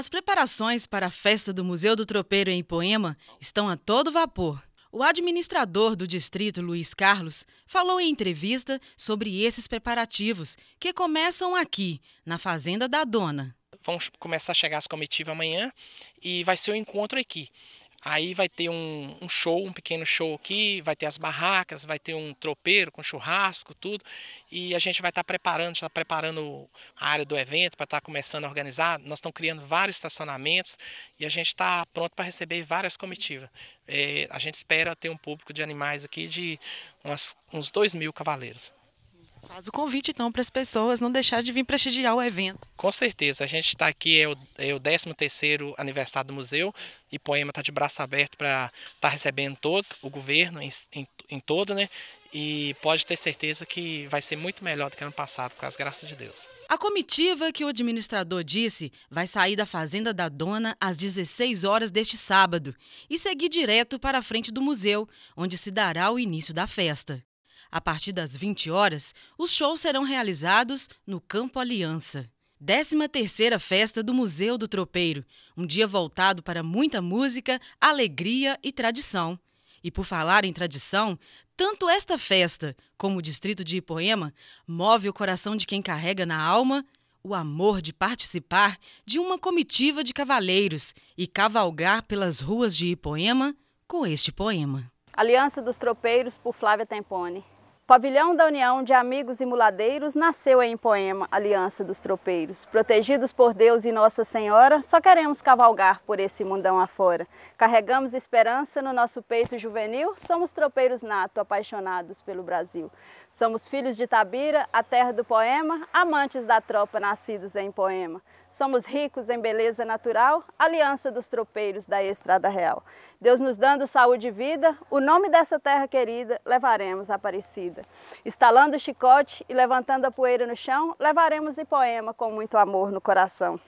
As preparações para a festa do Museu do Tropeiro em Poema estão a todo vapor. O administrador do distrito, Luiz Carlos, falou em entrevista sobre esses preparativos que começam aqui, na Fazenda da Dona. Vão começar a chegar as comitivas amanhã e vai ser o um encontro aqui. Aí vai ter um, um, show, um pequeno show aqui, vai ter as barracas, vai ter um tropeiro com churrasco, tudo. E a gente vai estar tá preparando, está preparando a área do evento para estar tá começando a organizar. Nós estamos criando vários estacionamentos e a gente está pronto para receber várias comitivas. É, a gente espera ter um público de animais aqui de umas, uns 2 mil cavaleiros. Faz o convite, então, para as pessoas não deixar de vir prestigiar o evento. Com certeza. A gente está aqui, é o, é o 13º aniversário do museu e Poema está de braço aberto para estar tá recebendo todos, o governo em, em, em todo, né? e pode ter certeza que vai ser muito melhor do que ano passado, com as graças de Deus. A comitiva que o administrador disse vai sair da Fazenda da Dona às 16 horas deste sábado e seguir direto para a frente do museu, onde se dará o início da festa. A partir das 20 horas, os shows serão realizados no Campo Aliança. 13ª Festa do Museu do Tropeiro, um dia voltado para muita música, alegria e tradição. E por falar em tradição, tanto esta festa como o distrito de Ipoema move o coração de quem carrega na alma o amor de participar de uma comitiva de cavaleiros e cavalgar pelas ruas de Ipoema com este poema. Aliança dos Tropeiros por Flávia Tempone. Pavilhão da União de Amigos e Muladeiros nasceu em poema Aliança dos Tropeiros. Protegidos por Deus e Nossa Senhora, só queremos cavalgar por esse mundão afora. Carregamos esperança no nosso peito juvenil, somos tropeiros nato, apaixonados pelo Brasil. Somos filhos de Tabira, a terra do poema, amantes da tropa nascidos em poema. Somos ricos em beleza natural, aliança dos tropeiros da Estrada Real. Deus nos dando saúde e vida, o nome dessa terra querida levaremos à Aparecida vida. Estalando o chicote e levantando a poeira no chão, levaremos o poema com muito amor no coração.